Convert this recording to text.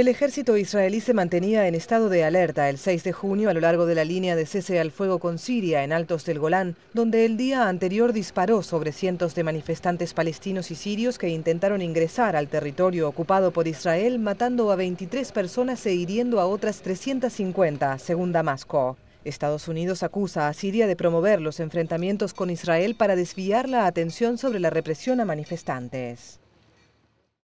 El ejército israelí se mantenía en estado de alerta el 6 de junio a lo largo de la línea de cese al fuego con Siria en Altos del Golán, donde el día anterior disparó sobre cientos de manifestantes palestinos y sirios que intentaron ingresar al territorio ocupado por Israel, matando a 23 personas e hiriendo a otras 350, según Damasco. Estados Unidos acusa a Siria de promover los enfrentamientos con Israel para desviar la atención sobre la represión a manifestantes.